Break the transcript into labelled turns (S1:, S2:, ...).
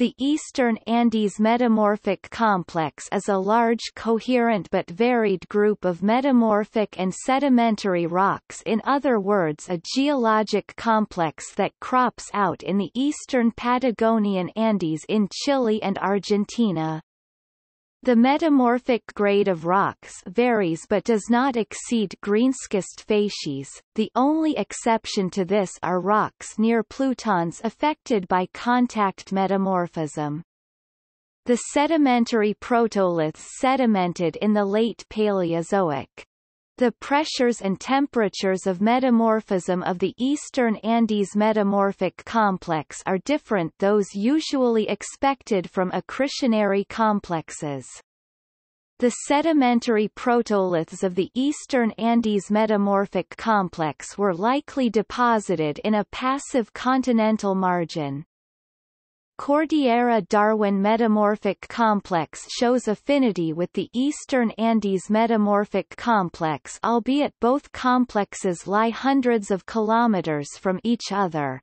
S1: The Eastern Andes metamorphic complex is a large coherent but varied group of metamorphic and sedimentary rocks in other words a geologic complex that crops out in the eastern Patagonian Andes in Chile and Argentina. The metamorphic grade of rocks varies but does not exceed greenschist facies. The only exception to this are rocks near plutons affected by contact metamorphism. The sedimentary protoliths sedimented in the late Paleozoic the pressures and temperatures of metamorphism of the eastern Andes metamorphic complex are different those usually expected from accretionary complexes. The sedimentary protoliths of the eastern Andes metamorphic complex were likely deposited in a passive continental margin. Cordillera Darwin metamorphic complex shows affinity with the eastern Andes metamorphic complex albeit both complexes lie hundreds of kilometers from each other.